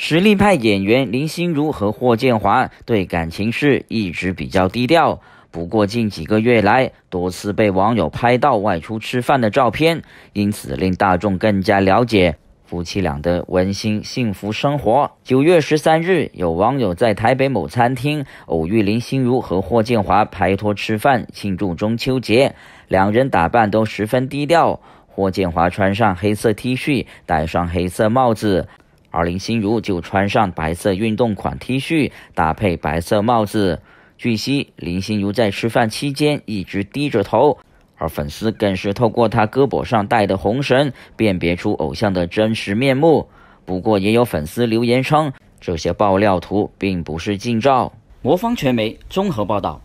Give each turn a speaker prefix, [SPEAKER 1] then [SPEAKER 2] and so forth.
[SPEAKER 1] 实力派演员林心如和霍建华对感情事一直比较低调，不过近几个月来多次被网友拍到外出吃饭的照片，因此令大众更加了解夫妻俩的温馨幸福生活。九月十三日，有网友在台北某餐厅偶遇林心如和霍建华拍拖吃饭，庆祝中秋节，两人打扮都十分低调，霍建华穿上黑色 T 恤，戴上黑色帽子。而林心如就穿上白色运动款 T 恤，搭配白色帽子。据悉，林心如在吃饭期间一直低着头，而粉丝更是透过她胳膊上戴的红绳辨别出偶像的真实面目。不过，也有粉丝留言称，这些爆料图并不是近照。魔方传媒综合报道。